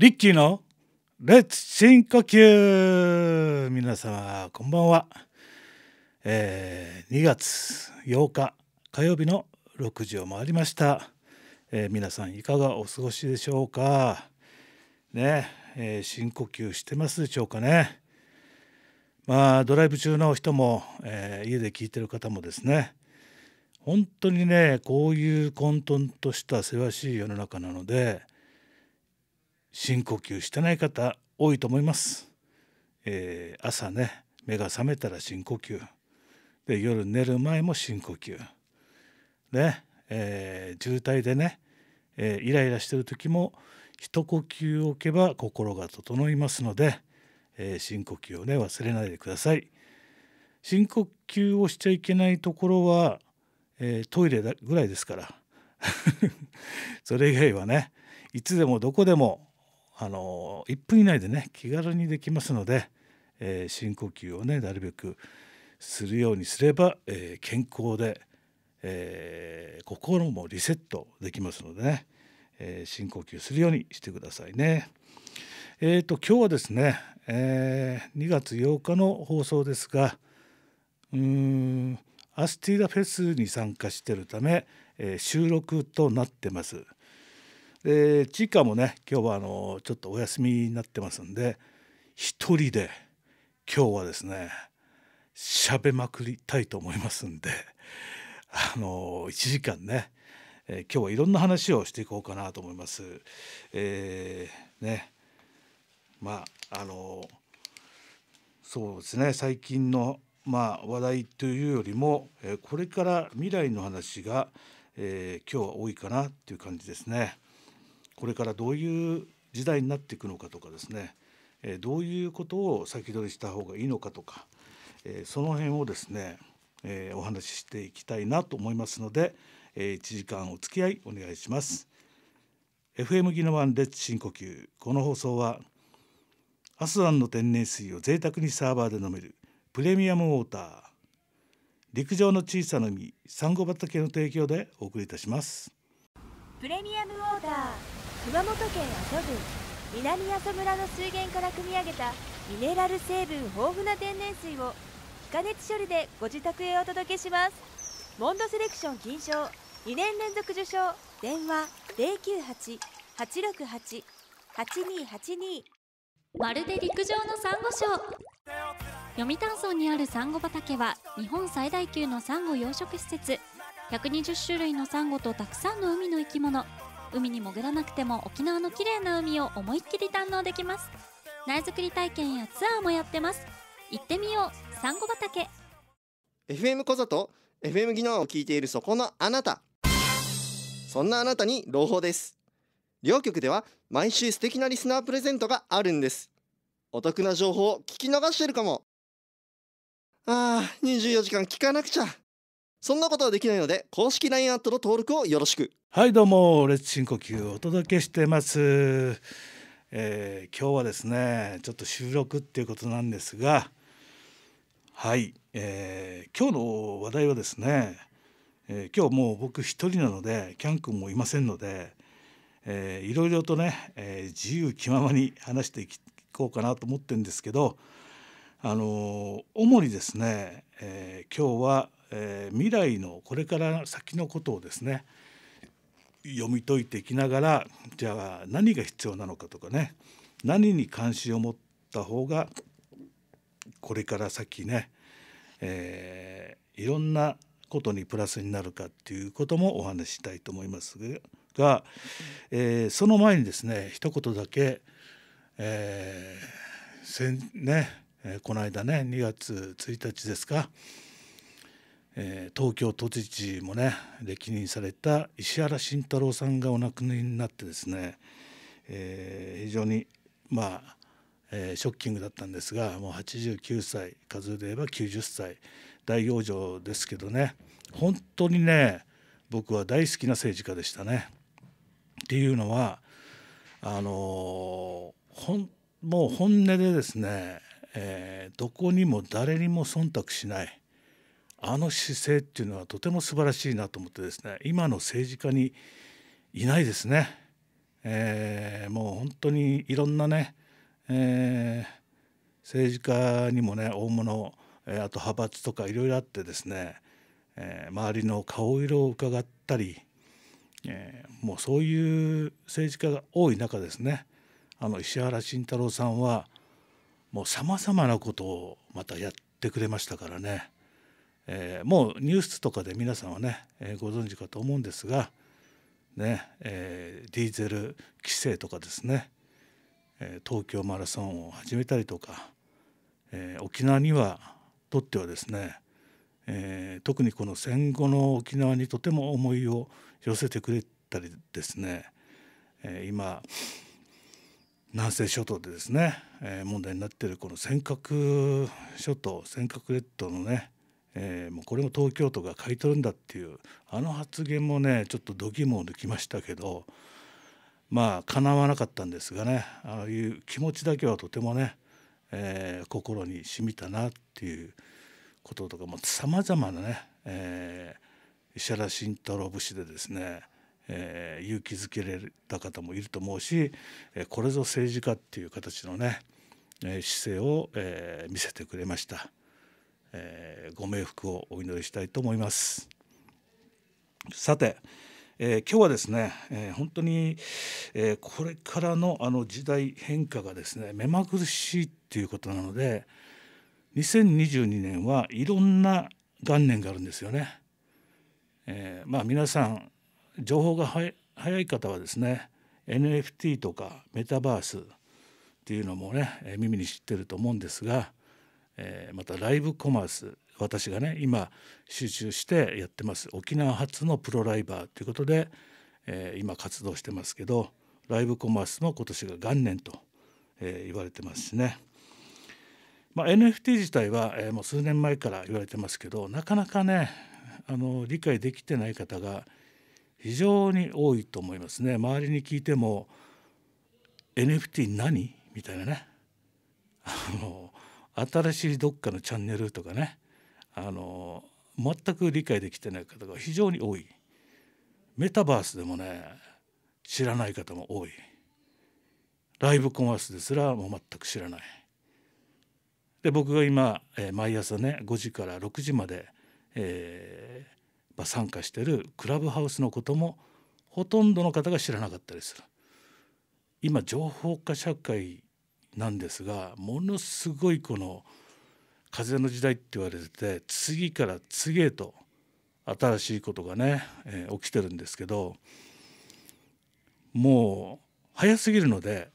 リッキーのレッツ深呼吸皆様こんばんは、えー、2月8日火曜日の6時を回りました、えー、皆さんいかがお過ごしでしょうかね、えー、深呼吸してますでしょうかねまあドライブ中の人も、えー、家で聞いてる方もですね本当にねこういう混沌としたせわしい世の中なので深呼吸してない方多いと思います、えー、朝ね目が覚めたら深呼吸で夜寝る前も深呼吸ね、えー、渋滞でね、えー、イライラしてる時も一呼吸置けば心が整いますので、えー、深呼吸をね忘れないでください深呼吸をしちゃいけないところは、えー、トイレぐらいですから それ以外はねいつでもどこでもあの1分以内でね気軽にできますので、えー、深呼吸をねなるべくするようにすれば、えー、健康で、えー、心もリセットできますのでね、え深呼吸するようにしてくださいね。えーと、と今日はですね、え2月8日の放送ですがうーんアスティーダフェスに参加してるため、え収録となってます。でちいかもね今日はあのちょっとお休みになってますんで一人で今日はですね喋まくりたいと思いますんであの1時間ね、えー、今日はいろんな話をしていこうかなと思います。えー、ねまああのそうですね最近のまあ、話題というよりも、えー、これから未来の話が、えー、今日は多いかなっていう感じですね。これからどういう時代になっていくのかとかですねどういうことを先取りした方がいいのかとかその辺をですねお話ししていきたいなと思いますので1時間お付き合いお願いします。FM ギノワンレッツ深呼吸この放送はアスワンの天然水を贅沢にサーバーで飲めるプレミアムウォーター陸上の小さな海サンゴ畑の提供でお送りいたしますプレミアムウォーター熊本県阿蘇郡南阿蘇村の水源から汲み上げたミネラル成分豊富な天然水を非加熱処理でご自宅へお届けしますモンドセレクション金賞2年連続受賞電話098-868-8282まるで陸上のサンゴ礁読谷村にあるサンゴ畑は日本最大級のサンゴ養殖施設120種類のサンゴとたくさんの海の生き物海に潜らなくても沖縄の綺麗な海を思いっきり堪能できます苗作り体験やツアーもやってます行ってみようサンゴ畑 FM 小と FM 技能を聞いているそこのあなたそんなあなたに朗報です両局では毎週素敵なリスナープレゼントがあるんですお得な情報を聞き逃してるかもああ24時間聞かなくちゃそんなことはできないので公式 LINE アットの登録をよろしくはいどうもレッツ深呼吸をお届けしてます、えー、今日はですねちょっと収録っていうことなんですがはい、えー、今日の話題はですね、えー、今日もう僕一人なのでキャン君もいませんので、えー、いろいろとね、えー、自由気ままに話していこうかなと思ってるんですけどあの主にですね、えー、今日はえー、未来のこれから先のことをですね読み解いていきながらじゃあ何が必要なのかとかね何に関心を持った方がこれから先ね、えー、いろんなことにプラスになるかっていうこともお話ししたいと思いますが、えー、その前にですね一言だけ、えー、ねえー、この間ね2月1日ですかえー、東京都知事もね歴任された石原慎太郎さんがお亡くなりになってですね、えー、非常にまあ、えー、ショッキングだったんですがもう89歳数で言えば90歳大養生ですけどね本当にね僕は大好きな政治家でしたね。っていうのはあのー、もう本音でですね、えどこにも誰にも忖度しない。あの姿勢っていうのはとても素晴らしいなと思ってですね今の政治家にいないですね、えー、もう本当にいろんなね、えー、政治家にもね大物、えあと派閥とかいろいろあってですね、え周りの顔色を伺ったり、えもうそういう政治家が多い中ですねあの石原慎太郎さんはもうさまざまなことをまたやってくれましたからね。えー、もうニュースとかで皆さんはね、えー、ご存知かと思うんですが、ねえー、ディーゼル規制とかですね、え東京マラソンを始めたりとか、え沖縄にはとってはですね、え特にこの戦後の沖縄にとても思いを寄せてくれたりですね、え今南西諸島でですね、え問題になっているこの尖閣諸島尖閣列島のねえー、もうこれも東京都が買い取るんだっていうあの発言もねちょっと度肝を抜きましたけどまあかなわなかったんですがねああいう気持ちだけはとてもね、えー、心にしみたなっていうこととかもさまざまなね、えー、石原慎太郎節でですね、えー、勇気づけられた方もいると思うし、えこれぞ政治家っていう形のね、え姿勢を、え見せてくれました。えー、ご冥福をお祈りしたいと思います。さて、えー、今日はですね、えー、本当に、えこれからのあの時代変化がですね目まぐるしいっていうことなので2022年はいろんな元年があるんですよね。えまあ、皆さん情報が早い方はですね NFT とかメタバースっていうのもね耳に知ってると思うんですがえー、またライブコマース私がね今集中してやってます沖縄発のプロライバーということで、えー、今活動してますけどライブコマースも今年が元年と、えー、言われてますしね、まあ、NFT 自体は、えー、もう数年前から言われてますけどなかなかねあの理解できてない方が非常に多いと思いますね周りに聞いても NFT 何みたいなねあの新しいどっかのチャンネルとかねあの全く理解できてない方が非常に多いメタバースでもね知らない方も多いライブコマースですらもう全く知らないで僕が今、えー、毎朝ね5時から6時まで、えーまあ、参加してるクラブハウスのこともほとんどの方が知らなかったりする今情報化社会なんですがものすごいこの風の時代って言われてて次から次へと新しいことがね、えー、起きてるんですけどもう早すぎるので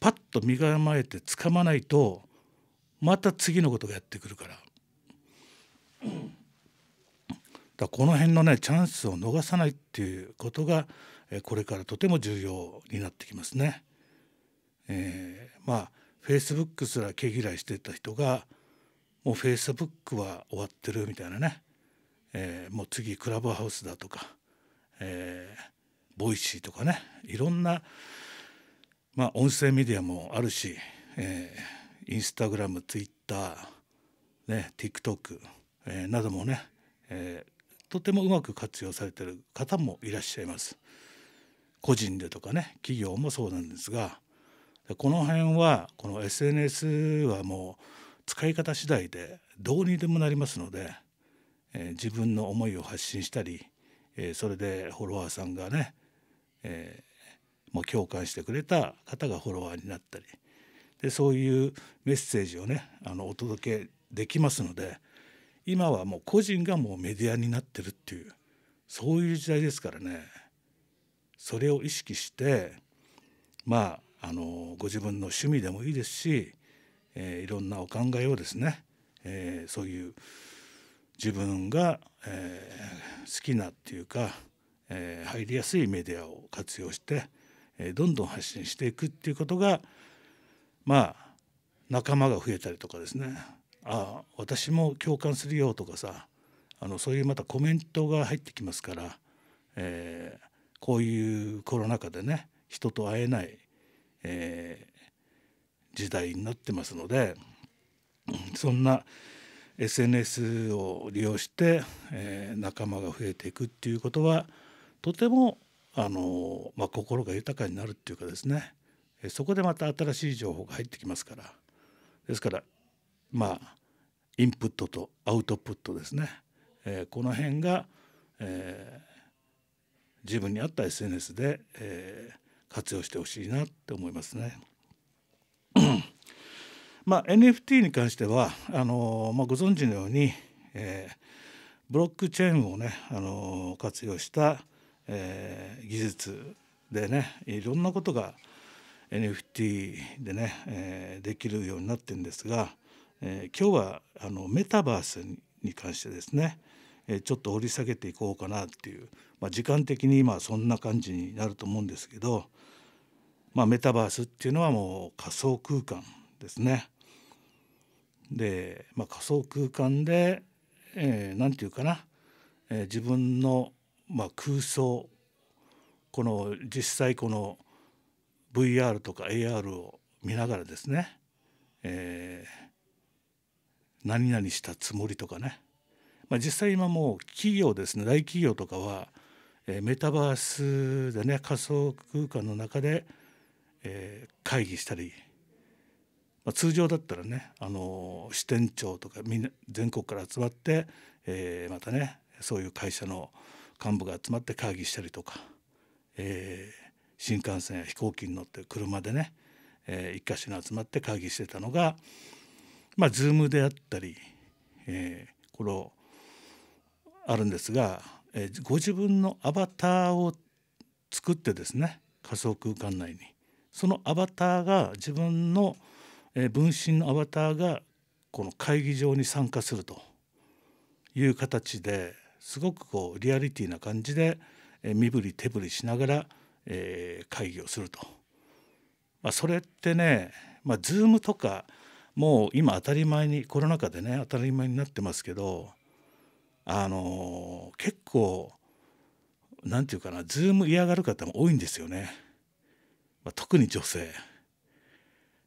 パッと身構えてつかまないとまた次のことがやってくるから。だこの辺のねチャンスを逃さないっていうことがこれからとても重要になってきますね。えー、まあフェイスブックすら毛嫌いしてた人がもうフェイスブックは終わってるみたいなね、えー、もう次クラブハウスだとか、えー、ボイシーとかねいろんな、まあ、音声メディアもあるし、えー、インスタグラムツイッター、ね、TikTok、えー、などもね、えー、とてもうまく活用されてる方もいらっしゃいます。個人でとかね企業もそうなんですがこの辺はこの SNS はもう使い方次第でどうにでもなりますので、えー、自分の思いを発信したり、えー、それでフォロワーさんがね、えー、もう共感してくれた方がフォロワーになったりでそういうメッセージをねあのお届けできますので今はもう個人がもうメディアになってるっていうそういう時代ですからねそれを意識してまああのご自分の趣味でもいいですし、えー、いろんなお考えをですね、えー、そういう自分が、えー、好きなっていうか、え入りやすいメディアを活用して、えどんどん発信していくっていうことがまあ仲間が増えたりとかですねああ私も共感するよとかさあのそういうまたコメントが入ってきますから、えー、こういうコロナ禍でね人と会えないえー、時代になってますのでそんな SNS を利用して、えー、仲間が増えていくっていうことはとてもあの、まあ、心が豊かになるっていうかですねそこでまた新しい情報が入ってきますからですからまあインプットとアウトプットですね、えー、この辺が、えー、自分に合った SNS で、えー、活用してほしいなって思いますね。まあ、NFT に関してはあの、まあ、ご存知のように、えー、ブロックチェーンをねあの活用した、えー、技術でねいろんなことが NFT でね、えー、できるようになってるんですが、え今日はあのメタバースに関してですね、えちょっと掘り下げていこうかなっていう、まあ、時間的に今そんな感じになると思うんですけど、まあ、メタバースっていうのはもう仮想空間ですね。で、まあ、仮想空間で何、えー、て言うかな、えー、自分の、まあ、空想この実際この VR とか AR を見ながらですね、えー、何々したつもりとかね、まあ、実際今もう企業ですね大企業とかは、えメタバースでね仮想空間の中で、えー、会議したり、まあ、通常だったらね、あの支店長とかみんな全国から集まって、えー、またねそういう会社の幹部が集まって会議したりとか、えー、新幹線や飛行機に乗って車でね、えー、一箇所に集まって会議してたのがまあ Zoom であったり、えー、これあるんですが、えー、ご自分のアバターを作ってですね仮想空間内にそのアバターが自分の分身のアバターがこの会議場に参加するという形ですごくこうリアリティな感じで身振り手振りしながら会議をすると、まあ、それってね、まあ、Zoom とかもう今当たり前にコロナ禍でね当たり前になってますけどあの結構何て言うかな Zoom 嫌がる方も多いんですよね。まあ、特に女性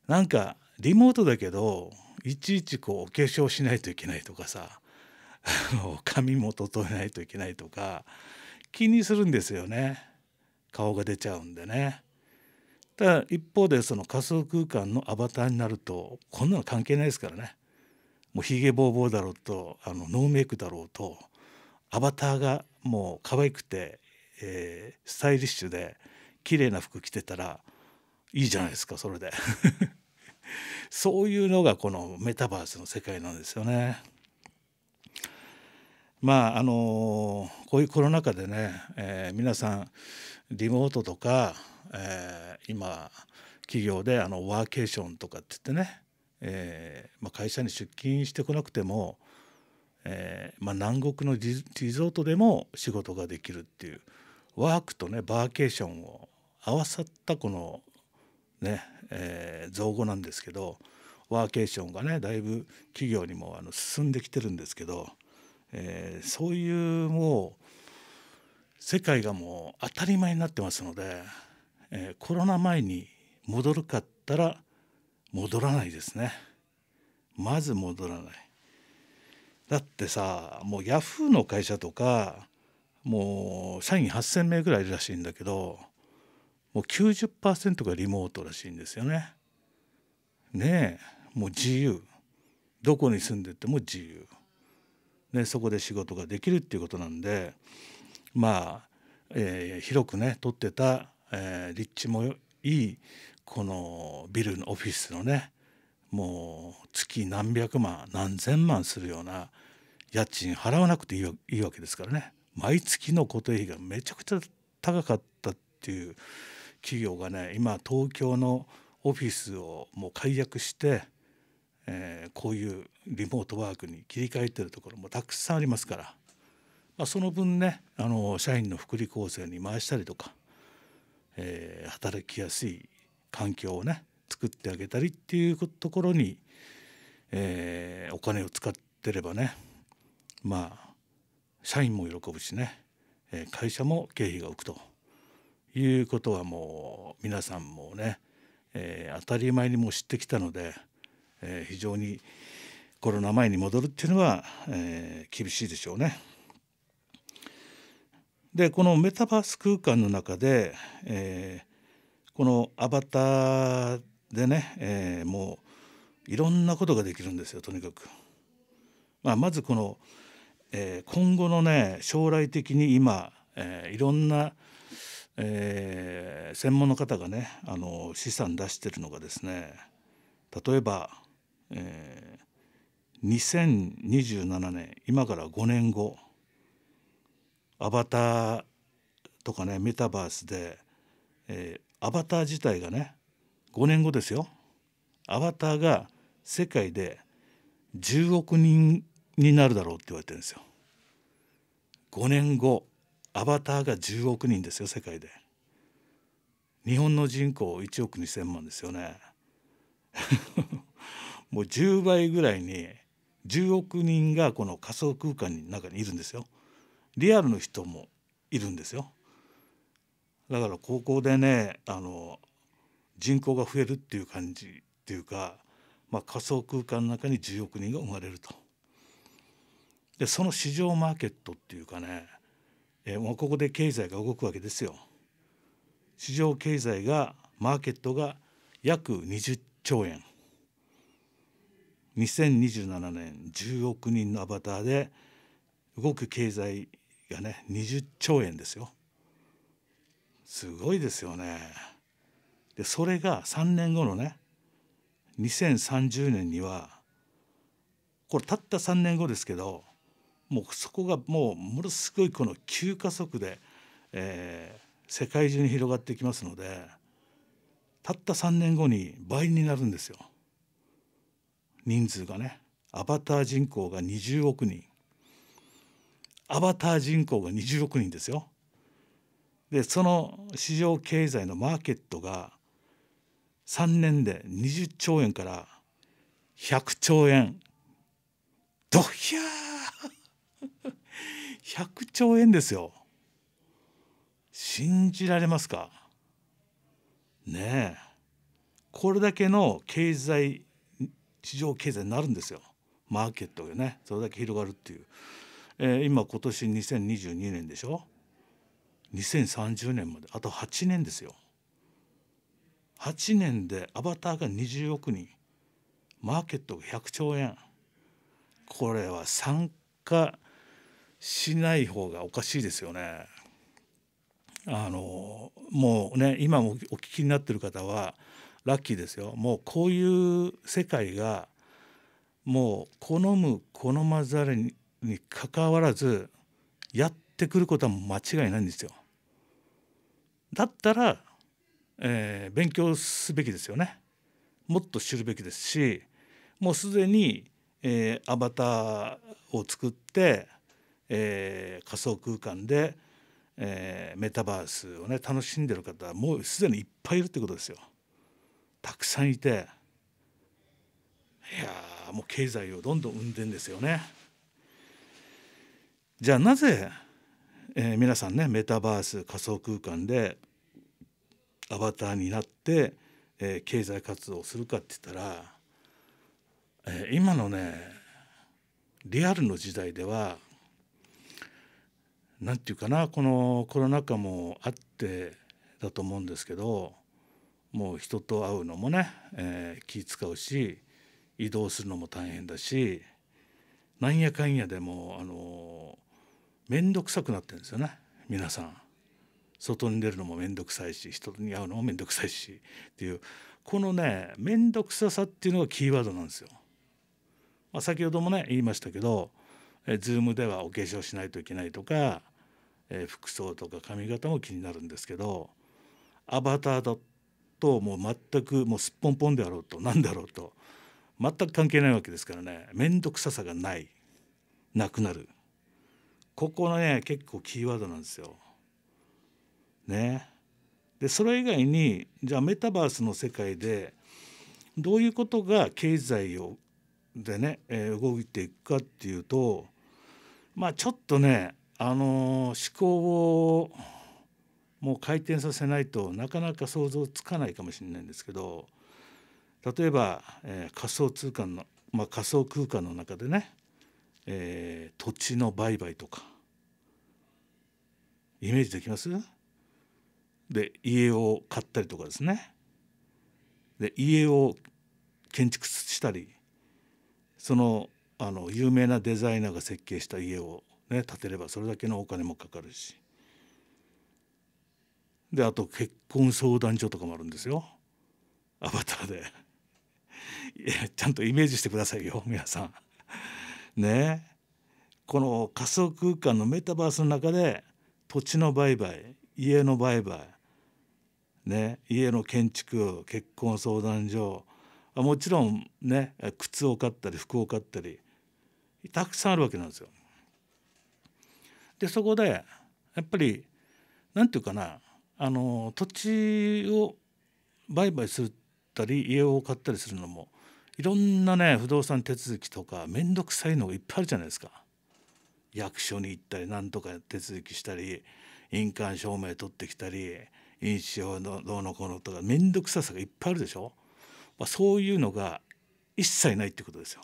なんかリモートだけどいちいちこうお化粧しないといけないとかさ髪も整えないといけないとか気にするんですよね顔が出ちゃうんでね。ただ一方でその仮想空間のアバターになるとこんなの関係ないですからねもうひげぼうぼうだろうとあのノーメイクだろうとアバターがもう可愛くて、えー、スタイリッシュで綺麗な服着てたらいいじゃないですかそれで そういうのがこのメタバースの世界なんですよね。まああのこういうコロナ禍でね、えー、皆さんリモートとか、えー、今企業であのワーケーションとかって言ってね、えーまあ、会社に出勤してこなくても、えーまあ、南国のリゾートでも仕事ができるっていうワークとねバーケーションを合わさったこのね、えー、造語なんですけどワーケーションがねだいぶ企業にもあの進んできてるんですけど、えー、そういうもう世界がもう当たり前になってますので、えー、コロナ前に戻るかったら戻らないですねまず戻らないだってさもうヤフーの会社とかもう社員8,000名ぐらいいるらしいんだけどもう90%がリモートらしいんですよね。ねえもう自由どこに住んでても自由、ね、そこで仕事ができるっていうことなんでまあ、えー、広くね取ってた、えー、立地もいいこのビルのオフィスのねもう月何百万何千万するような家賃払わなくていいわけですからね毎月の固定費がめちゃくちゃ高かったっていう企業がね今東京のオフィスをもう解約して、えー、こういうリモートワークに切り替えてるところもたくさんありますから、まあ、その分ねあの社員の福利厚生に回したりとか、えー、働きやすい環境をね作ってあげたりっていうところに、えー、お金を使ってればねまあ社員も喜ぶしね会社も経費が浮くと。いうことはもう皆さんもね、えー、当たり前にもう知ってきたので、えー、非常にコロナ前に戻るっていうのは、えー、厳しいでしょうね。でこのメタバース空間の中で、えー、このアバターでね、えー、もういろんなことができるんですよとにかく。まあ、まずこの、えー、今後のね将来的に今、えー、いろんなえー、専門の方がねあの資産出してるのがですね例えば、えー、2027年今から5年後アバターとかねメタバースで、えー、アバター自体がね5年後ですよアバターが世界で10億人になるだろうって言われてるんですよ。5年後アバターが10億人ですよ世界で日本の人口1億2,000万ですよね もう10倍ぐらいに10億人がこの仮想空間の中にいるんですよリアルの人もいるんですよだから高校でねあの人口が増えるっていう感じっていうか、まあ、仮想空間の中に10億人が生まれるとでその市場マーケットっていうかねえー、もうここで経済が動くわけですよ。市場経済がマーケットが約20兆円2027年10億人のアバターで動く経済がね20兆円ですよすごいですよねでそれが3年後のね2030年にはこれたった3年後ですけどもうそこがもうものすごいこの急加速で、えー、世界中に広がっていきますのでたった3年後に倍になるんですよ人数がねアバター人口が20億人アバター人口が20億人ですよでその市場経済のマーケットが3年で20兆円から100兆円ドヒャー100兆円ですよ信じられますかねえこれだけの経済市場経済になるんですよマーケットがねそれだけ広がるっていう、えー、今今年2022年でしょ2030年まであと8年ですよ8年でアバターが20億人マーケットが100兆円これは参加しない方がおかしいですよね。あのもうね今もお聞きになってる方はラッキーですよ。もうこういう世界がもう好む好まざるににかかわらずやってくることは間違いないんですよ。だったら、えー、勉強すべきですよね。もっと知るべきですしもうすでに、えー、アバターを作ってえー、仮想空間で、えー、メタバースをね楽しんでる方はもうすでにいっぱいいるってことですよ。たくさんいていやもう経済をどんどん生んでんですよね。じゃあなぜ、えー、皆さんねメタバース仮想空間でアバターになって、えー、経済活動をするかって言ったら、えー、今のねリアルの時代ではんていうかなこのコロナ禍もあってだと思うんですけどもう人と会うのもね、えー、気使うし移動するのも大変だしなんやかんやでもあの面倒くさくなってるんですよね皆さん。外に出るのも面倒くさいし人に会うのも面倒くさいしっていうこのね面倒くささっていうのがキーワードなんですよ。まあ、先ほどもね言いましたけど Zoom ではお化粧しないといけないとかえ服装とか髪型も気になるんですけどアバターだともう全くもうすっぽんぽんであろうと何だろうと全く関係ないわけですからね面倒くささがないなくなるここのね結構キーワードなんですよ。ね。でそれ以外にじゃあメタバースの世界でどういうことが経済をでね、え動いていくかっていうとまあちょっとねあの思考をもう回転させないとなかなか想像つかないかもしれないんですけど例えば、えー、仮想通貨の、まあ、仮想空間の中でね、えー、土地の売買とかイメージできますで家を買ったりとかですねで家を建築したりそのあの有名なデザイナーが設計した家をね、建てればそれだけのお金もかかるしであと結婚相談所とかもあるんですよアバターでいやちゃんとイメージしてくださいよ皆さんねこの仮想空間のメタバースの中で土地の売買家の売買ね家の建築結婚相談所もちろんね靴を買ったり服を買ったりたくさんあるわけなんですよ。でそこでやっぱり何て言うかなあの土地を売買するたり家を買ったりするのもいろんなね不動産手続きとか面倒くさいのがいっぱいあるじゃないですか。役所に行ったり何とか手続きしたり印鑑証明取ってきたり印紙をどうのこうのとか面倒くささがいっぱいあるでしょ、まあ、そういうのが一切ないってことですよ。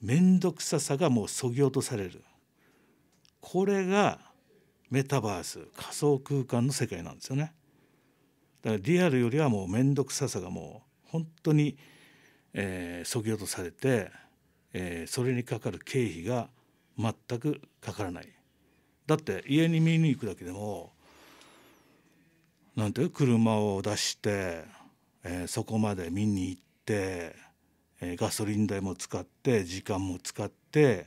面倒くささがもうそぎ落とされるこれがメタバース仮想空間の世界なんですよね。だからリアルよりはもう面倒くささがもう本当にえそ、ー、ぎ落とされて、えー、それにかかる経費が全くかからない。だって家に見に行くだけでもなんていう車を出して、えー、そこまで見に行って、えガソリン代も使って時間も使って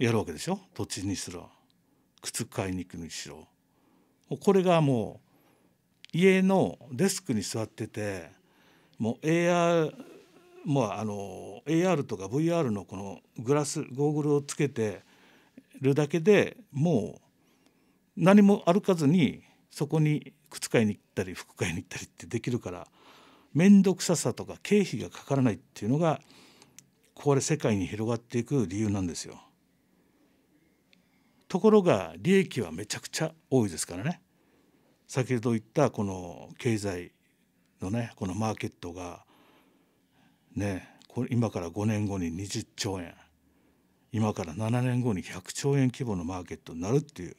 やるわけでしょ土地にしろ靴買いに行くにしろこれがもう家のデスクに座っててもう AR もうあの AR とか VR のこのグラスゴーグルをつけてるだけでもう何も歩かずにそこに靴買いに行ったり服買いに行ったりってできるから面倒くささとか経費がかからないっていうのがこれ世界に広がっていく理由なんですよ。ところが利益はめちゃくちゃ多いですからね先ほど言ったこの経済のねこのマーケットがねこれ今から5年後に20兆円今から7年後に100兆円規模のマーケットになるっていう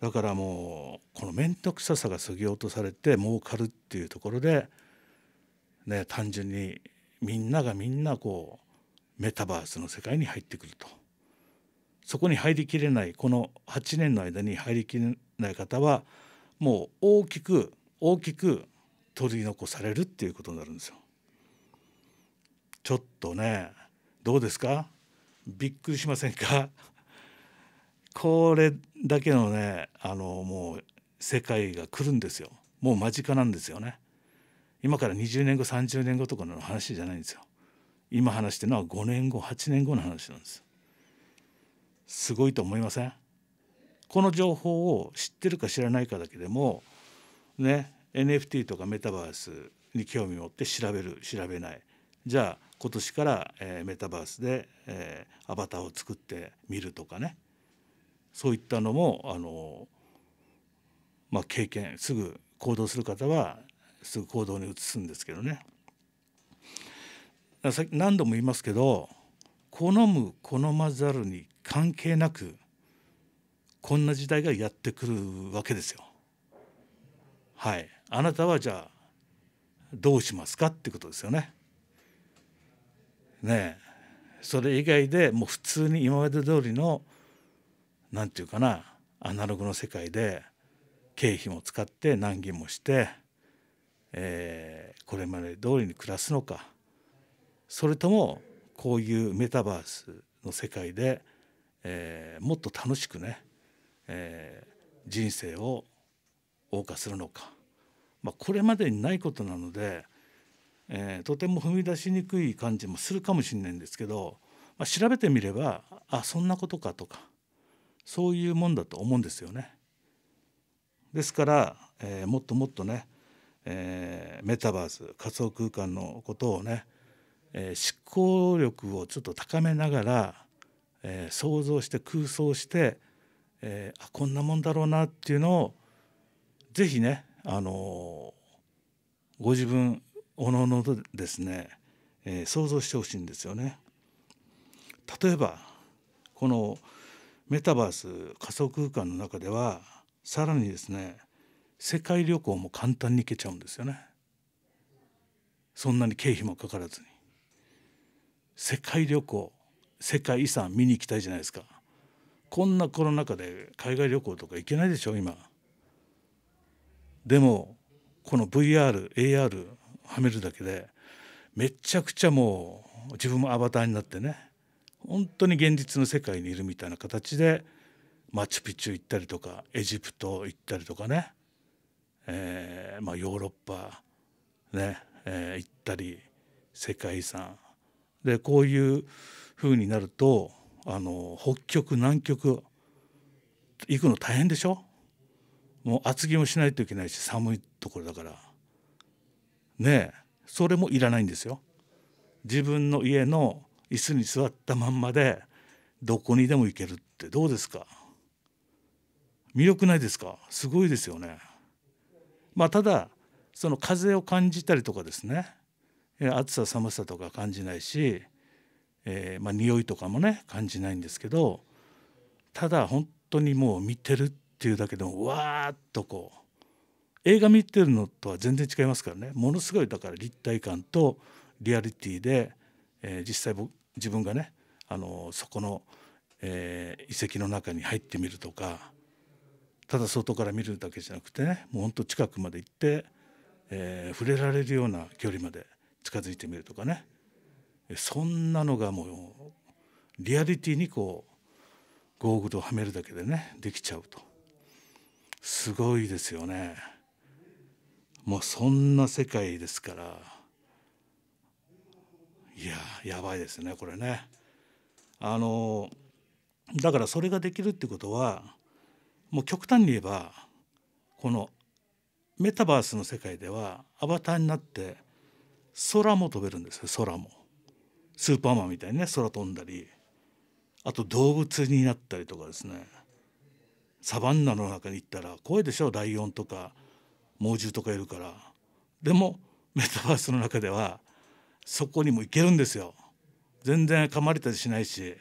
だからもうこの面倒くささが削ぎ落とされて儲かるっていうところで、ね、単純にみんながみんなこうメタバースの世界に入ってくると。そこに入りきれないこの8年の間に入りきれない方はもう大きく大きく取り残されるっていうことになるんですよ。ちょっとねどうですかびっくりしませんか これだけのねあのもう世界が来るんですよもう間近なんですよね今から20年後30年後とかの話じゃないんですよ今話してるのは5年後8年後の話なんですすごいと思いませんこの情報を知ってるか知らないかだけでもね NFT とかメタバースに興味を持って調べる調べないじゃあ今年から、えー、メタバースで、えー、アバターを作ってみるとかねそういったのもあの、まあ、経験すぐ行動する方はすぐ行動に移すんですけどね何度も言いますけど好む好まざるに関係なくこんな時代がやってくるわけですよ。はい、あなたはじゃあどうしますかってことですよね。ねそれ以外でもう普通に今まで通りの何て言うかなアナログの世界で経費も使って難儀もして、えー、これまで通りに暮らすのかそれともこういうメタバースの世界でえー、もっと楽しくね、えー、人生を謳歌するのか、まあ、これまでにないことなので、えー、とても踏み出しにくい感じもするかもしれないんですけど、まあ、調べてみればあそんなことかとかそういうもんだと思うんですよね。ですから、えー、もっともっとね、えー、メタバース仮想空間のことをね、えー、執行力をちょっと高めながらえー、想像して空想して、えー、あこんなもんだろうなっていうのをぜひね、あのー、ご自分おのおのとですね、えー、想像してほしいんですよね。例えばこのメタバース仮想空間の中ではさらにですね世界旅行も簡単に行けちゃうんですよね。そんなに経費もかからずに。世界旅行世界遺産見に行きたいじゃないですかこんなコロナ禍で海外旅行とか行けないでしょ今でもこの VRAR はめるだけでめちゃくちゃもう自分もアバターになってね本当に現実の世界にいるみたいな形でマチュピチュ行ったりとかエジプト行ったりとかね、えー、まあ、ヨーロッパね、えー、行ったり世界遺産でこういうふうになるとあの北極南極行くの大変でしょもう厚着もしないといけないし寒いところだからねえそれもいらないんですよ。自分の家の椅子に座ったまんまでどこにでも行けるってどうですか魅力ないですかすごいですよね。まあ、ただその風を感じたりとかですね暑さ寒さとか感じないしえー、まあ匂いとかもね感じないんですけどただ本当にもう見てるっていうだけでもわーっとこう映画見てるのとは全然違いますからねものすごいだから立体感とリアリティで、えー、実際僕自分がねあのそこの、えー、遺跡の中に入ってみるとかただ外から見るだけじゃなくてねもうほんと近くまで行って、えー、触れられるような距離まで近づいてみるとかねそんなのがもうリアリティにこうゴーグルをはめるだけでねできちゃうとすごいですよねもうそんな世界ですからいややばいですねこれねあのだからそれができるってことはもう極端に言えばこのメタバースの世界ではアバターになって空も飛べるんですよ空も。スーパーマンみたいにね空飛んだりあと動物になったりとかですねサバンナの中に行ったら怖いでしょライオンとか猛獣とかいるからでもメタバースの中ではそこにも行けるんですよ全然噛まれたりしないし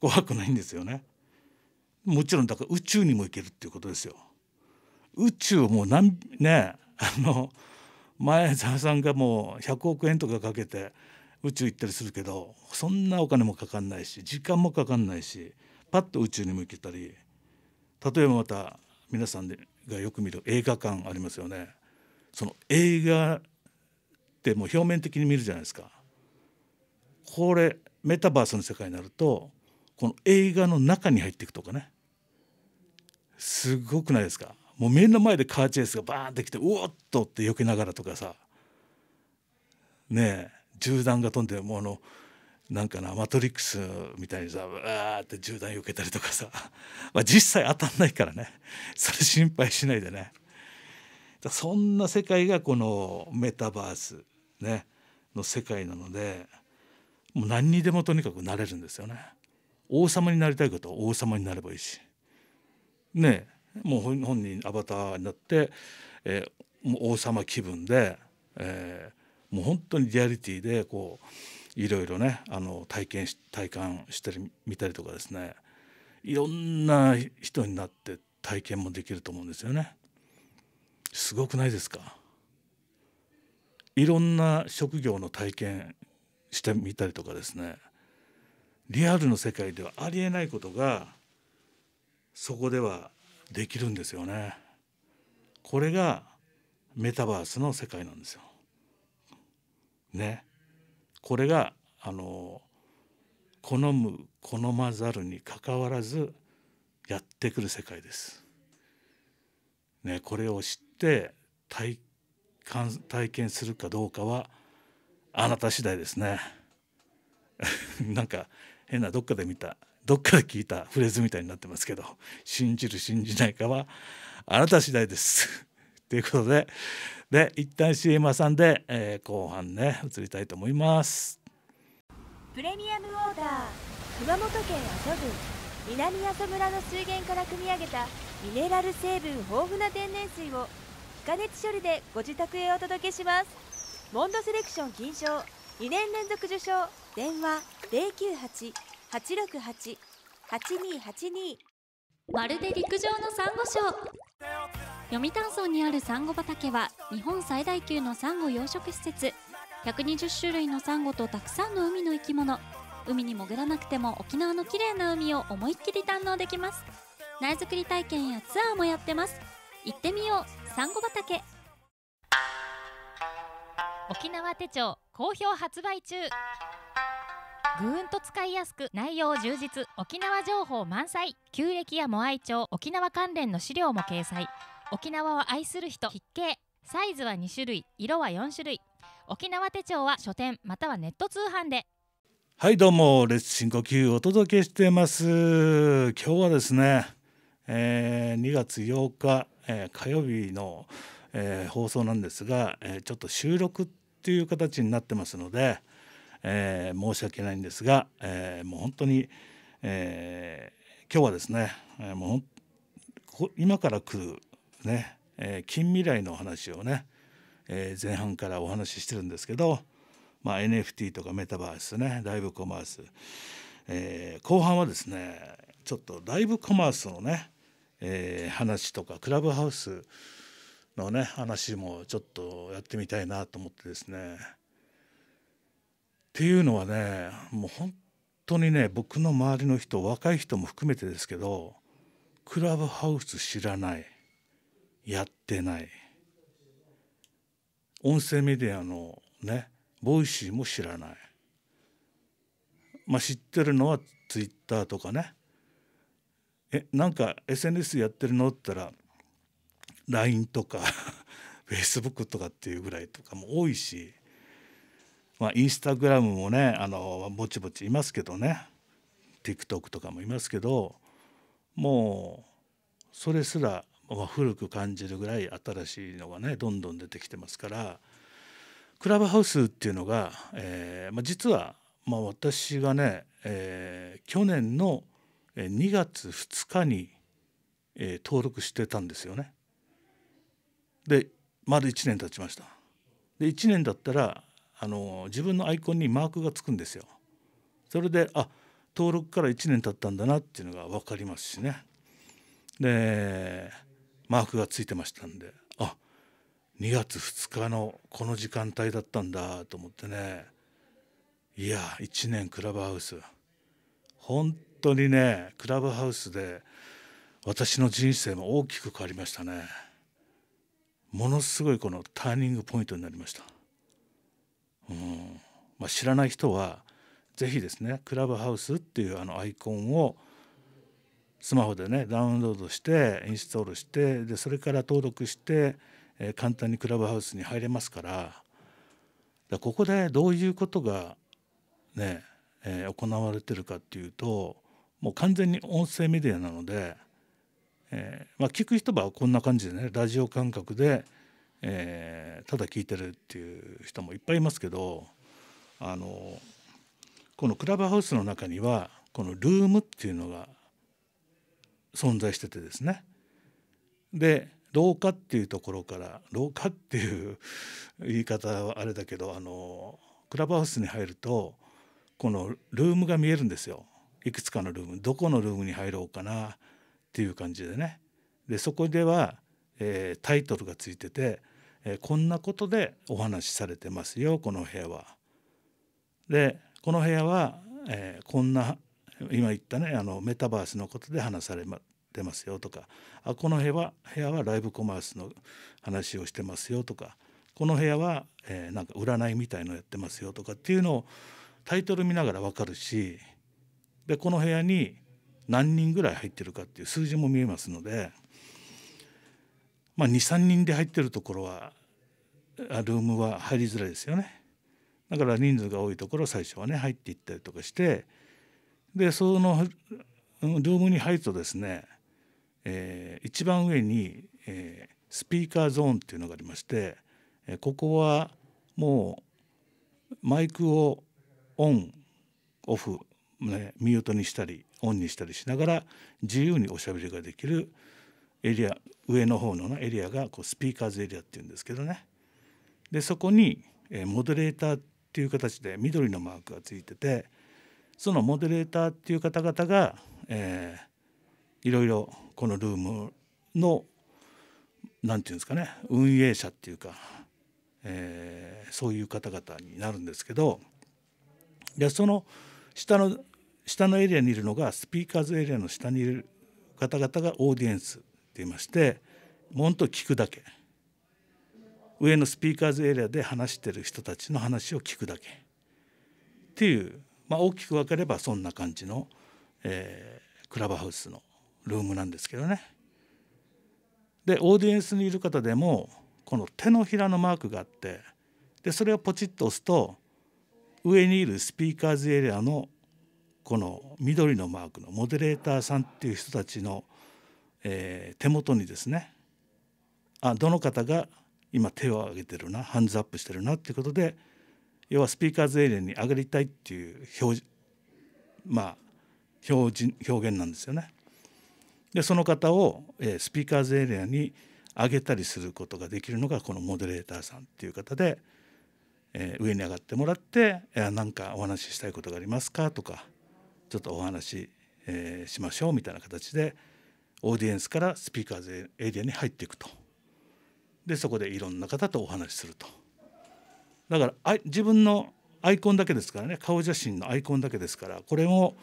怖くないんですよねもちろんだから宇宙にも行けるっていうことですよ宇宙もう何ねあの前澤さんがもう100億円とかかけて宇宙行ったりするけどそんなお金もかかんないし時間もかかんないしパッと宇宙に向けたり例えばまた皆さんがよく見る映画館ありますよね。その映画ってもう表面的に見るじゃないですか。これメタバースの世界になるとこの映画の中に入っていくとかねすごくないですかもう目の前でカーチェイスがバーンってきてうおっとって避けながらとかさねえ銃弾が飛んでもうあのなんかなマトリックスみたいにさわーって銃弾避けたりとかさ、まあ、実際当たんないからね それ心配しないでねそんな世界がこのメタバース、ね、の世界なのでもう何にでもとにかくなれるんですよね。王様になりたいことは王様になればいいし。ねもう本人アバターになって、えー、もう王様気分で、えー、もう本当にリアリティでこういろいろねあの体験し体感したり見たりとかですねいろんな人になって体験もできると思うんですよね。すごくないですかいろんな職業の体験してみたりとかですねリアルの世界ではありえないことがそこではできるんですよね。これがメタバースの世界なんですよ。ねこれがあの好む好まざるにかかわらずやってくる世界です。ね、これを知って体感体験するかどうかはあなた次第ですね。なんか変などっかで見たどっかで聞いたフレーズみたいになってますけど信じる信じないかはあなた次第です。と いうことでで一旦 CM 挟んで、えー、後半ね移りたいと思いますプレミアムウォーター熊本県阿蘇郡南阿蘇村の水源から汲み上げたミネラル成分豊富な天然水を気化熱処理でご自宅へお届けしますモンドセレクション金賞2年連続受賞電話0988688282まるで陸上のサンゴ礁読谷村にあるサンゴ畑は日本最大級のサンゴ養殖施設120種類のサンゴとたくさんの海の生き物海に潜らなくても沖縄の綺麗な海を思いっきり堪能できます苗作り体験やツアーもやってます行ってみようサンゴ畑沖縄手帳好評発売中ぐーんと使いやすく内容充実沖縄情報満載旧暦やモアイ帳沖縄関連の資料も掲載沖縄を愛する人必見サイズは2種類色は4種類沖縄手帳は書店またはネット通販ではいどうもレッツ深呼吸お届けしてます今日はですね、えー、2月8日、えー、火曜日の、えー、放送なんですが、えちょっと収録っていう形になってますのでえー、申し訳ないんですが、えー、もう本当に、えー、今日はですね、えもう今から来るね、えー、近未来の話をね、えー、前半からお話ししてるんですけど、まあ、NFT とかメタバースねライブコマース、えー、後半はですねちょっとライブコマースのね、えー、話とかクラブハウスのね話もちょっとやってみたいなと思ってですねっていうのはねもう本当にね僕の周りの人若い人も含めてですけどクラブハウス知らないやってない音声メディアのねボイシーも知らない、まあ、知ってるのはツイッターとかねえなんか SNS やってるのって言ったら LINE とか Facebook とかっていうぐらいとかも多いしまあ、インスタグラムもねあのぼちぼちいますけどね TikTok とかもいますけどもうそれすら、まあ、古く感じるぐらい新しいのがねどんどん出てきてますからクラブハウスっていうのが、えーまあ、実は、まあ、私がね、えー、去年の2月2日に、えー、登録してたんですよね。で丸1年経ちました。で1年だったらあの自分のアイコンにマークがつくんですよ。それであ登録から1年経ったんだなっていうのが分かりますしね。でマークがついてましたんであ2月2日のこの時間帯だったんだと思ってねいや1年クラブハウス本当にねクラブハウスで私の人生も大きく変わりましたねものすごいこのターニングポイントになりましたうんまあ、知らない人は是非ですねクラブハウスっていうあのアイコンをスマホでねダウンロードしてインストールしてでそれから登録して、えー、簡単にクラブハウスに入れますからだここでどういうことがね、えー、行われてるかっていうともう完全に音声メディアなので、えーまあ、聞く人はこんな感じでねラジオ感覚でえー、ただ聞いてるっていう人もいっぱいいますけどあのこのクラブハウスの中にはこのルームっていうのが存在しててですねで廊下っていうところから廊下っていう言い方はあれだけどあのクラブハウスに入るとこのルームが見えるんですよいくつかのルームどこのルームに入ろうかなっていう感じでねでそこでは、えー、タイトルがついててえこんなことでお話しされてますよこの部屋は。でこの部屋は、えこんな今言ったねあのメタバースのことで話されてますよとかあこの部屋は部屋はライブコマースの話をしてますよとかこの部屋は、えー、なんか占いみたいのやってますよとかっていうのをタイトル見ながら分かるしでこの部屋に何人ぐらい入ってるかっていう数字も見えますのでまあ、23人で入ってるところはルームは入りづらいですよねだから人数が多いところ最初はね入っていったりとかしてでそのルームに入るとですね、えー、一番上に、えー、スピーカーゾーンっていうのがありまして、えここはもうマイクをオンオフ、ね、ミュートにしたりオンにしたりしながら自由におしゃべりができるエリア上の方のエリアがこうスピーカーズエリアっていうんですけどねでそこにモデレーターっていう形で緑のマークがついててそのモデレーターっていう方々が、えー、いろいろこのルームの何て言うんですかね運営者っていうか、えー、そういう方々になるんですけどでその下の下のエリアにいるのがスピーカーズエリアの下にいる方々がオーディエンスっていましてもんと聞くだけ上のスピーカーズエリアで話してる人たちの話を聞くだけっていう、まあ、大きく分かればそんな感じの、えー、クラブハウスのルームなんですけどね。でオーディエンスにいる方でもこの手のひらのマークがあってでそれをポチッと押すと上にいるスピーカーズエリアのこの緑のマークのモデレーターさんっていう人たちのえー、手元にですねあどの方が今手を挙げてるなハンズアップしてるなっていうことで要はスピーカーズエリアに上がりたいっていう表まあ表表現なんですよね。でその方を、えー、スピーカーズエリアに上げたりすることができるのがこのモデレーターさんっていう方で、えー、上に上がってもらって「何かお話ししたいことがありますか?」とか「ちょっとお話し、えー、しましょう」みたいな形で。オーディエンスからスピーカーズエリアに入っていくとでそこでいろんな方とお話しするとだからあ自分のアイコンだけですからね顔写真のアイコンだけですからこれも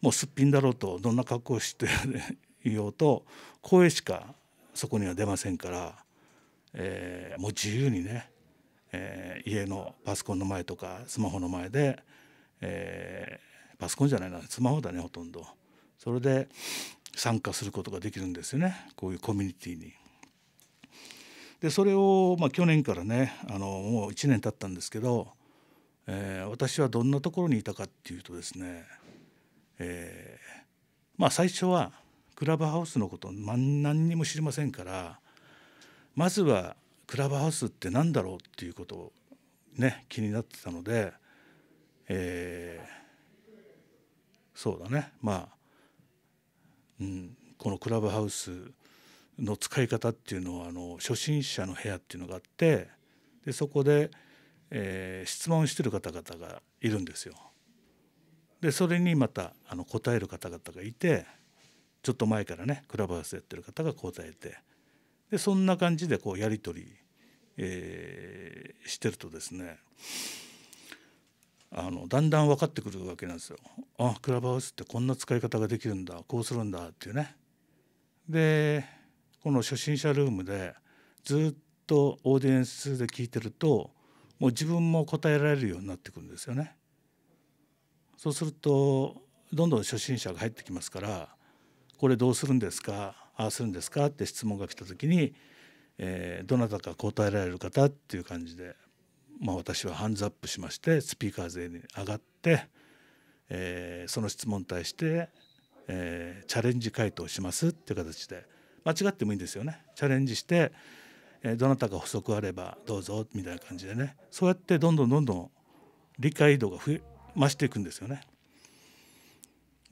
もうすっぴんだろうとどんな格好をしてい ようと声しかそこには出ませんから、えー、もう自由にね、えー、家のパソコンの前とかスマホの前で、えー、パソコンじゃないなスマホだねほとんど。それで参加することができるんですよねこういうコミュニティに。でそれを、まあ、去年からねあのもう1年経ったんですけど、えー、私はどんなところにいたかっていうとですね、えー、まあ最初はクラブハウスのこと何にも知りませんからまずはクラブハウスって何だろうっていうことをね気になってたので、えー、そうだねまあうん、このクラブハウスの使い方っていうのはあの初心者の部屋っていうのがあってでそこで、えー、質問してる方々がいるんですよ。でそれにまたあの答える方々がいてちょっと前からねクラブハウスやってる方が答えてでそんな感じでこうやり取り、えー、してるとですねあのだんだん分かってくるわけなんですよ。あクラブハウスってこんな使い方ができるんだこうするんだっていうね。でこの初心者ルームでずっとオーディエンスで聞いてるともう自分も答えられるようになってくるんですよね。そうするとどんどん初心者が入ってきますからこれどうするんですかああするんですかって質問が来た時に、えー、どなたか答えられる方っていう感じでまあ、私はハンズアップしましてスピーカー勢に上がって、えー、その質問に対して、えー、チャレンジ回答しますっていう形で間違ってもいいんですよねチャレンジして、えー、どなたか補足あればどうぞみたいな感じでねそうやってどんどんどんどん理解度が増え増していくんですよね。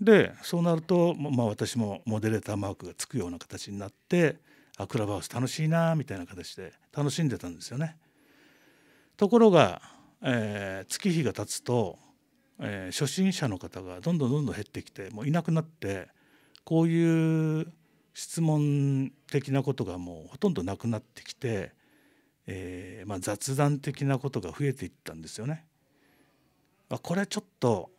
でそうなると、まあ、私もモデレーターマークがつくような形になってあクラブハウス楽しいなみたいな形で楽しんでたんですよね。ところが、えー、月日が経つと、えー、初心者の方がどんどんどんどん減ってきてもういなくなってこういう質問的なことがもうほとんどなくなってきて、えーまあ、雑談的なことが増えていったんですよね。あこれちょっと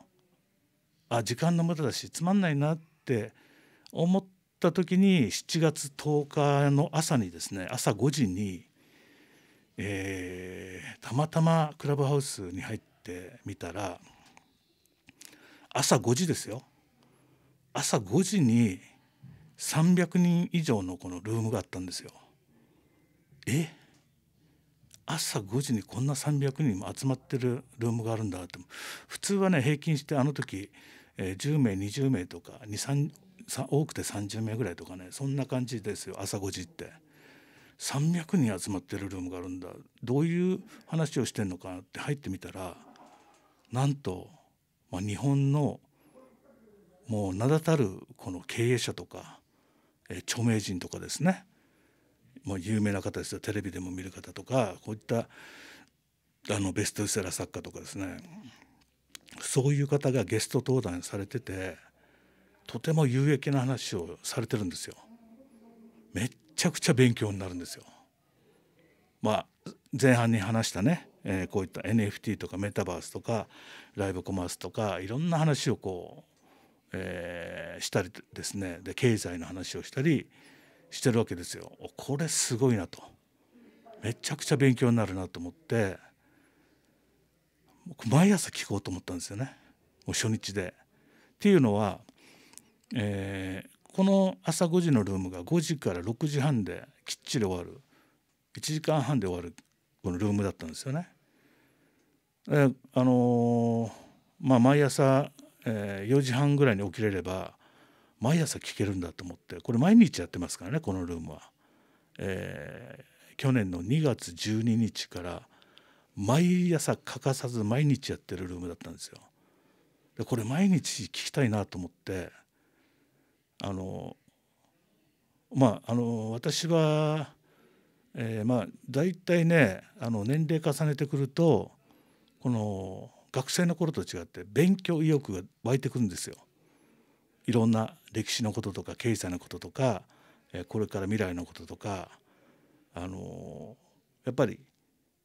あ時間の無駄だしつまんないなって思った時に7月10日の朝にですね朝5時にえー、たまたまクラブハウスに入ってみたら朝5時ですよ朝5時に300人以上のこのルームがあったんですよ。え朝5時にこんな300人も集まってるルームがあるんだって普通はね平均してあの時、えー、10名20名とか多くて30名ぐらいとかねそんな感じですよ朝5時って。300人集まってるルームがあるんだどういう話をしてんのかなって入ってみたらなんと、まあ、日本のもう名だたるこの経営者とか、え著名人とかですねもう有名な方ですよテレビでも見る方とかこういったあのベストセラー作家とかですねそういう方がゲスト登壇されててとても有益な話をされてるんですよ。めっちゃくちゃ勉強になるんですよ。まあ、前半に話したね、えー、こういった NFT とかメタバースとかライブコマースとかいろんな話をこう、えー、したりですねで経済の話をしたりしてるわけですよ。これすごいなとめちゃくちゃ勉強になるなと思って毎朝聞こうと思ったんですよねもう初日で。っていうのは、えー、この朝5時のルームが5時から6時半できっちり終わる1時間半で終わるこのルームだったんですよね。であのー、まあ毎朝、えー、4時半ぐらいに起きれれば毎朝聞けるんだと思ってこれ毎日やってますからねこのルームは。えー、去年の2月12日から毎朝欠かさず毎日やってるルームだったんですよ。でこれ毎日聞きたいなと思って。あのまああの私は、えー、まあ大体ねあの年齢重ねてくるとこの学生の頃と違って勉強意欲が湧いてくるんですよ。いろんな歴史のこととか経済のこととか、えこれから未来のこととか、あのやっぱり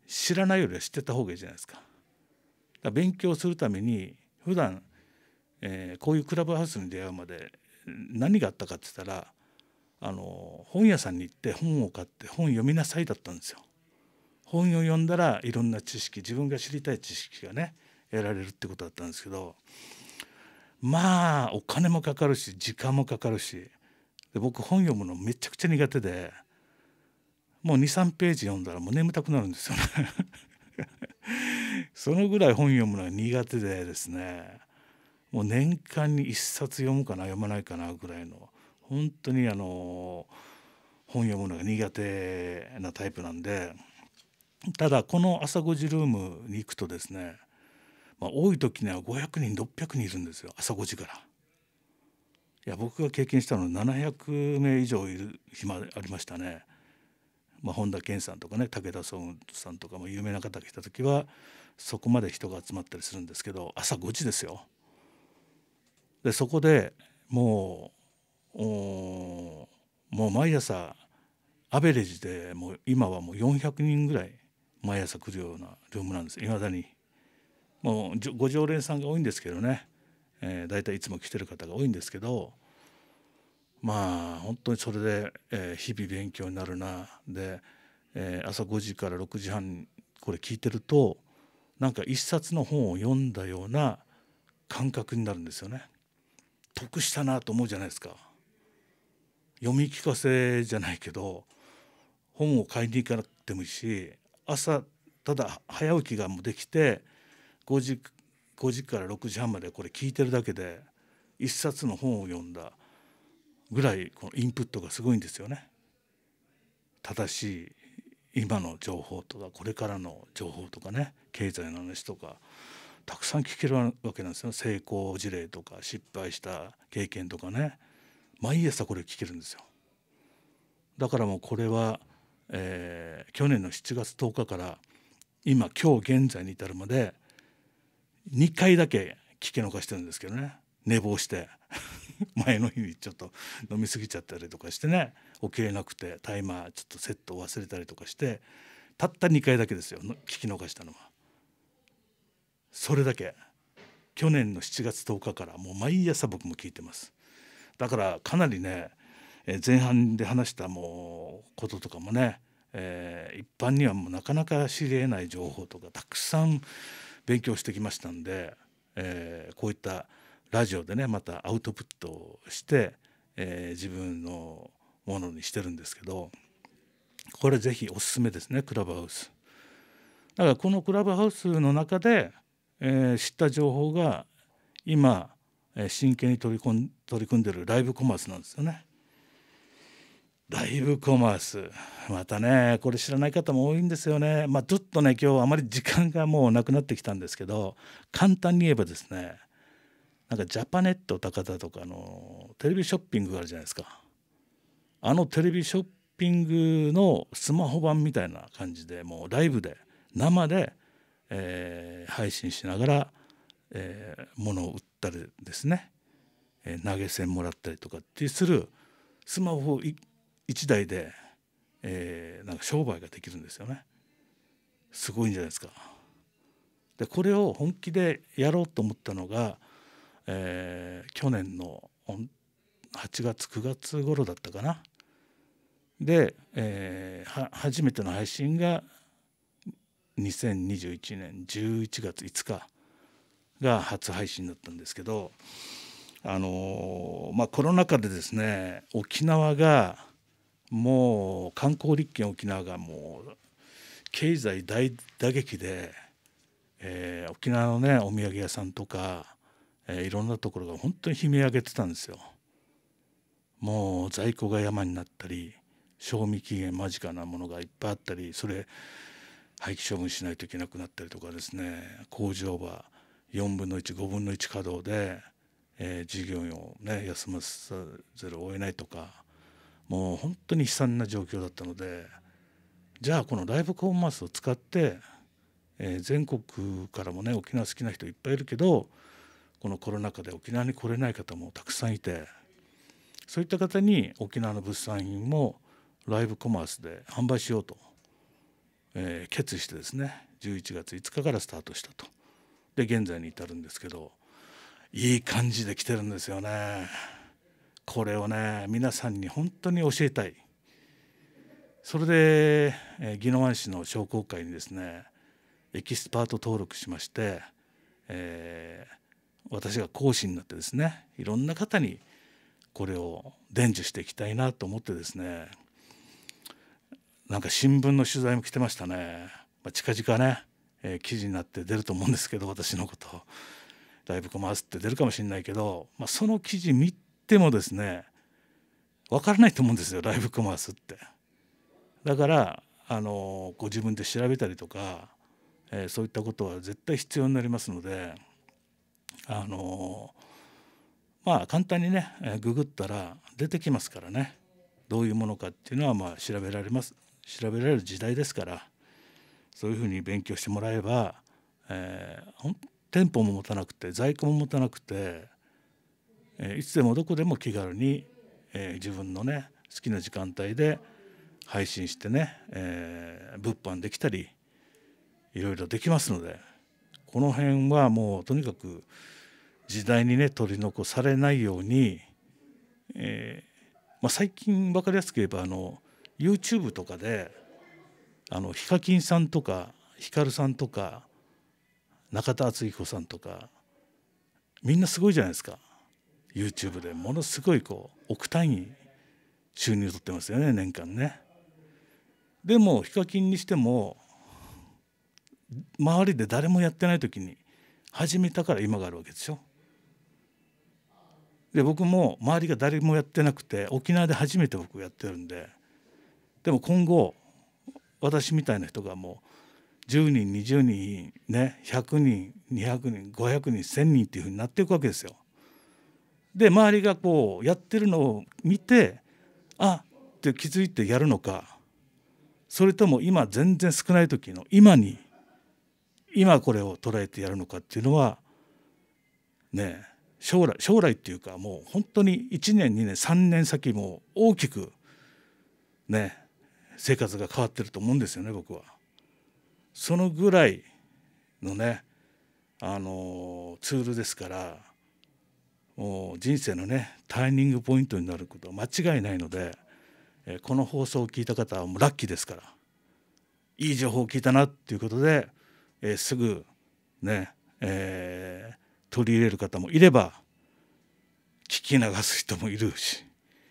知らないよりは知ってた方がいいじゃないですか。だ勉強するために普段、えー、こういうクラブハウスに出会うまで何があったかって言ったらあの本屋さんに行って本を買って本読みなさいだったんですよ。本を読んだらいろんな知識自分が知りたい知識がね得られるってことだったんですけどまあお金もかかるし時間もかかるしで僕本読むのめちゃくちゃ苦手でもう23ページ読んだらもう眠たくなるんですよね そのぐらい本読むのが苦手でですねもう年間に一冊読むかな読まないかなぐらいの本当にあの本読むのが苦手なタイプなんでただこの朝5時ルームに行くとですね、まあ、多い時には500人600人いるんですよ朝5時から。いや僕が経験したのは700名以上いる暇ありましたね。まあ、本田健さんとかね武田壮さんとかも有名な方が来た時はそこまで人が集まったりするんですけど朝5時ですよでそこでもうもう毎朝アベレージでもう今はもう400人ぐらい毎朝来るようなルームなんですいまだにもうご常連さんが多いんですけどね、えー、大体いつも来てる方が多いんですけどまあ本当にそれで、えー、日々勉強になるなで、えー、朝5時から6時半これ聞いてるとなんか一冊の本を読んだような感覚になるんですよね。得したなと思うじゃないですか読み聞かせじゃないけど本を買いに行かなくてもいいし朝ただ早起きができて5時 ,5 時から6時半までこれ聞いてるだけで1冊の本を読んだぐらいこのインプットがすごいんですよね。正しい今の情報とかこれからの情報とかね経済の話とかたくさん聞けるわけなんですよ成功事例とか失敗した経験とかね毎朝これ聞けるんですよだからもうこれは、えー、去年の7月10日から今今日現在に至るまで2回だけ聞き逃してるんですけどね寝坊して 前の日にちょっと飲み過ぎちゃったりとかしてね起きれなくてタイマーちょっとセットを忘れたりとかしてたった2回だけですよ聞き逃したのは。それだけ去年の7月10日からもう毎朝僕も聞いてますだからかなりね前半で話したもうこととかもね、えー、一般にはもうなかなか知り得ない情報とかたくさん勉強してきましたんで、えー、こういったラジオでねまたアウトプットをして、えー、自分のものにしてるんですけどこれぜひおすすめですねクラブハウス。だからこのクラブハウスの中でえー、知った情報が今、えー、真剣に取り込ん取り組んでるライブコマースなんですよね。ライブコマースまたねこれ知らない方も多いんですよね。まあ、ちょっとね今日あまり時間がもうなくなってきたんですけど簡単に言えばですねなんかジャパネット高田とかのテレビショッピングがあるじゃないですか。あのテレビショッピングのスマホ版みたいな感じでもうライブで生でえー、配信しながら、えー、物を売ったりですね、えー、投げ銭もらったりとかってするスマホ1台で、えー、なんか商売ができるんですよね。すごいんじゃないですか。でこれを本気でやろうと思ったのが、えー、去年の8月9月頃だったかな。で、えー、初めての配信が2021年11月5日が初配信だったんですけどあのまあコロナ禍でですね沖縄がもう観光立県沖縄がもう経済大打撃で、えー、沖縄のねお土産屋さんとか、えー、いろんなところが本当に悲鳴上げてたんですよ。もう在庫が山になったり賞味期限間近なものがいっぱいあったりそれ廃棄処分しないといけなくなったりとかですね工場は4分の15分の1稼働で、えー、事業を、ね、休ませざるを得ないとかもう本当に悲惨な状況だったのでじゃあこのライブコマースを使って、えー、全国からもね沖縄好きな人いっぱいいるけどこのコロナ禍で沖縄に来れない方もたくさんいてそういった方に沖縄の物産品もライブコマースで販売しようとえー、決意してですね11月5日からスタートしたとで現在に至るんですけどいい感じで来てるんですよねこれをね皆さんに本当に教えたいそれで、えー、宜野湾市の商工会にですねエキスパート登録しまして、えー、私が講師になってですねいろんな方にこれを伝授していきたいなと思ってですねなんか新聞の取材も来てましたね、まあ、近々ね、えー、記事になって出ると思うんですけど私のことライブコマースって出るかもしれないけど、まあ、その記事見てもですね分からないと思うんですよライブコマースって。だからあのご自分で調べたりとか、えー、そういったことは絶対必要になりますのであのまあ簡単にね、えー、ググったら出てきますからねどういうものかっていうのはまあ調べられます調べられる時代ですからそういうふうに勉強してもらえば、えー、店舗も持たなくて在庫も持たなくて、えー、いつでもどこでも気軽に、えー、自分のね好きな時間帯で配信してね、えー、物販できたりいろいろできますのでこの辺はもうとにかく時代にね取り残されないように、えーまあ、最近分かりやすく言えばあの YouTube とかであのヒカキンさんとかヒカルさんとか中田敦彦さんとかみんなすごいじゃないですか YouTube でものすごいこう億単位収入取ってますよね年間ね。でもヒカキンにしても周りで誰もやってない時に始めたから今があるわけでしょ。で僕も周りが誰もやってなくて沖縄で初めて僕やってるんででも今後私みたいな人がもう10人20人ね100人200人500人1,000人っていうふうになっていくわけですよ。で周りがこうやってるのを見てあって気づいてやるのかそれとも今全然少ない時の今に今これを捉えてやるのかっていうのはね将来将来っていうかもう本当に1年2年3年先も大きくね生活が変わってると思うんですよね僕は。そのぐらいのねあのツールですからもう人生のねターニングポイントになることは間違いないので、えこの放送を聞いた方はもうラッキーですからいい情報を聞いたなっていうことで、えすぐね、えー、取り入れる方もいれば聞き流す人もいるし、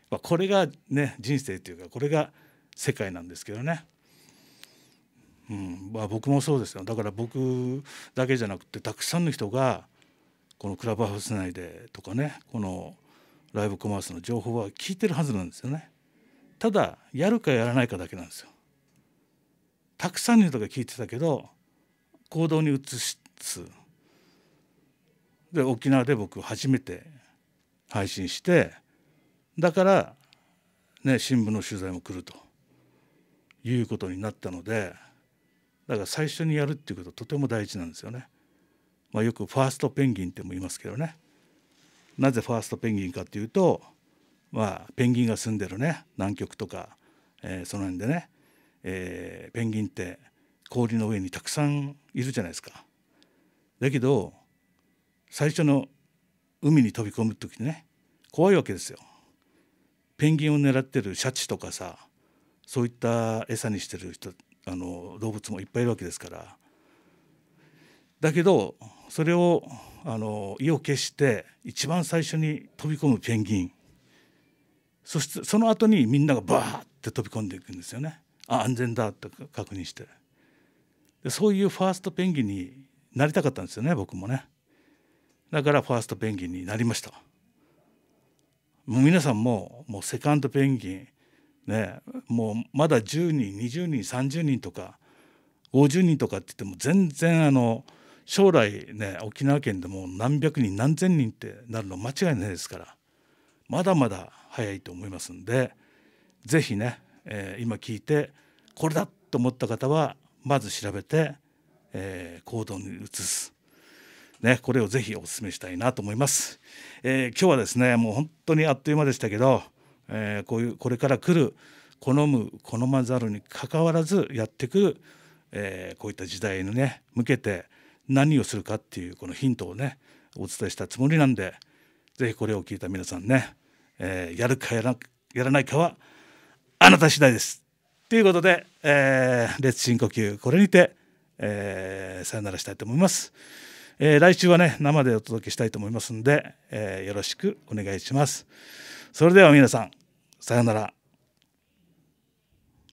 まあ、これがね人生というかこれが世界なんですけどね。うんまあ、僕もそうですよだから僕だけじゃなくてたくさんの人がこのクラブハウス内でとかねこのライブコマースの情報は聞いてるはずなんですよねただやるかやらないかだけなんですよたくさんの人が聞いてたけど行動に移すで沖縄で僕初めて配信してだからね新聞の取材も来ると。いうことになったのでだから最初にやるっていうこととても大事なんですよね。まあ、よくファーストペンギンっても言いますけどねなぜファーストペンギンかっていうと、まあ、ペンギンが住んでるね南極とか、えー、その辺でね、えー、ペンギンって氷の上にたくさんいるじゃないですか。だけど最初の海に飛び込む時ね怖いわけですよ。ペンギンを狙ってるシャチとかさそういった餌にしてる人あの動物もいっぱいいるわけですからだけどそれをあの意を決して一番最初に飛び込むペンギンそしてその後にみんながバーって飛び込んでいくんですよねあ安全だと確認してでそういうファーストペンギンになりたかったんですよね僕もねだからファーストペンギンになりましたもう皆さんももうセカンドペンギンね、もうまだ10人20人30人とか50人とかって言っても全然あの将来ね沖縄県でも何百人何千人ってなるの間違いないですからまだまだ早いと思いますんで是非ね、えー、今聞いてこれだと思った方はまず調べて、えー、行動に移す。ね、これをぜひお勧めしたいなと思います、えー、今日はですねもう本当にあっという間でしたけどえー、こういうこれから来る好む好まざるにかかわらずやってくる、えー、こういった時代にね向けて何をするかっていうこのヒントをねお伝えしたつもりなんで是非これを聞いた皆さんね、えー、やるかやらやらないかはあなた次第です。ということで、えー、列進呼吸これにて、えー、さよならしたいと思います。えー、来週はね生でお届けしたいと思いますんで、えー、よろしくお願いします。それでは皆さんさよなら。